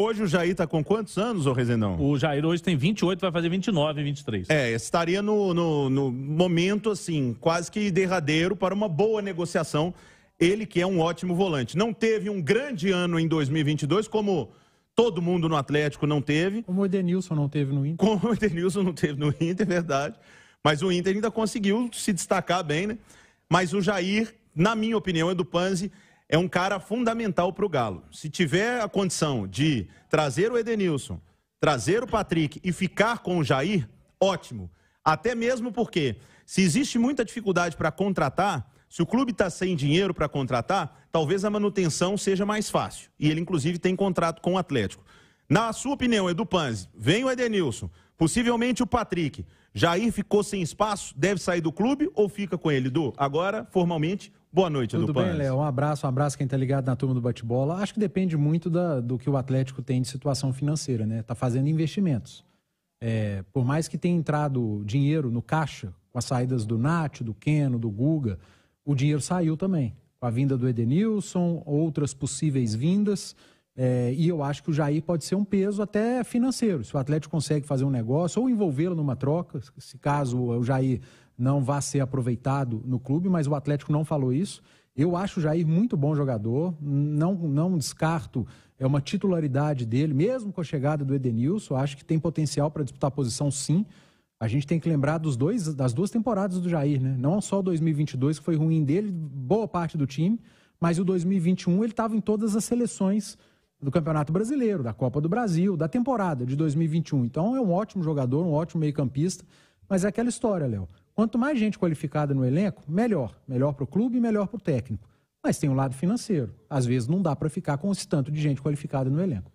Hoje o Jair está com quantos anos, ô Rezendão? O Jair hoje tem 28, vai fazer 29, 23. É, estaria no, no, no momento, assim, quase que derradeiro para uma boa negociação. Ele que é um ótimo volante. Não teve um grande ano em 2022, como todo mundo no Atlético não teve. Como o Edenilson não teve no Inter. Como o Edenilson não teve no Inter, é verdade. Mas o Inter ainda conseguiu se destacar bem, né? Mas o Jair, na minha opinião, é do Panzi, é um cara fundamental para o Galo. Se tiver a condição de trazer o Edenilson, trazer o Patrick e ficar com o Jair, ótimo. Até mesmo porque, se existe muita dificuldade para contratar, se o clube está sem dinheiro para contratar, talvez a manutenção seja mais fácil. E ele, inclusive, tem contrato com o Atlético. Na sua opinião, Edu Panzi, vem o Edenilson, possivelmente o Patrick. Jair ficou sem espaço, deve sair do clube ou fica com ele, Edu? Agora, formalmente, Boa noite, Tudo Edu bem, Léo? Um abraço, um abraço quem está ligado na turma do bate-bola. Acho que depende muito da, do que o Atlético tem de situação financeira, né? Está fazendo investimentos. É, por mais que tenha entrado dinheiro no caixa, com as saídas do Nath, do Keno, do Guga, o dinheiro saiu também. Com a vinda do Edenilson, outras possíveis vindas. É, e eu acho que o Jair pode ser um peso até financeiro. Se o Atlético consegue fazer um negócio ou envolvê-lo numa troca, se caso o Jair não vá ser aproveitado no clube, mas o Atlético não falou isso. Eu acho o Jair muito bom jogador, não, não descarto é uma titularidade dele, mesmo com a chegada do Edenilson, acho que tem potencial para disputar a posição sim. A gente tem que lembrar dos dois, das duas temporadas do Jair, né? Não só 2022, que foi ruim dele, boa parte do time, mas o 2021 ele estava em todas as seleções do Campeonato Brasileiro, da Copa do Brasil, da temporada de 2021. Então é um ótimo jogador, um ótimo meio-campista, mas é aquela história, Léo. Quanto mais gente qualificada no elenco, melhor. Melhor para o clube e melhor para o técnico. Mas tem o um lado financeiro. Às vezes não dá para ficar com esse tanto de gente qualificada no elenco.